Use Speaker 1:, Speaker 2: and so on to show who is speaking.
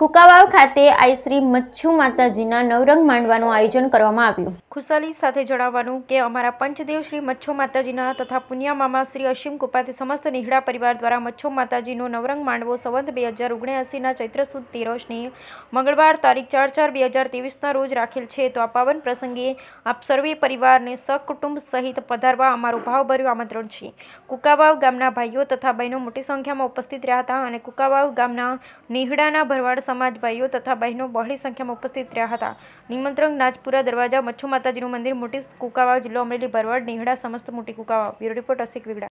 Speaker 1: કુકાવાવ ખાતે આઈ શ્રી મચ્છુ માતાજીના નવરંગ માંડવાનું આયોજન કરવામાં આવ્યું
Speaker 2: ખુશાલી સાથે જણાવવાનું કે અમારા પંચદેવ શ્રી મચ્છો માતાજીના તથા પુનિયા મામા શ્રી અશીમ કુપાતે સમસ્ત નિહડા પરિવાર દ્વારા મચ્છો માતાજીનો નવરંગ માંડવો સંવંત બે હજાર ઓગણએંસીના ચૈત્ર સુદ તેરસની મંગળવાર તારીખ ચાર ચાર બે હજાર ત્રેવીસના રોજ રાખેલ છે તો આ પાવન પ્રસંગે આપ સર્વે પરિવારને સહકુટુંબ સહિત પધારવા અમારું ભાવભર્યું આમંત્રણ છે કુકાવાવ ગામના ભાઈઓ તથા બહેનો મોટી સંખ્યામાં ઉપસ્થિત રહ્યા હતા અને કુકાવાવ ગામના નિહડાના ભરવાડ સમાજ ભાઈઓ તથા બહેનો બહોળી સંખ્યામાં ઉપસ્થિત રહ્યા હતા નિમંત્રણ નાજપુરા દરવાજા મચ્છુ માતાજીનું મંદિર મોટી કુકાવા જિલ્લો અમરેલી ભરવાડ નિહડા સમસ્ત મોટી કુકાવા બ્યુરો રિપોર્ટ અસિક વિગડા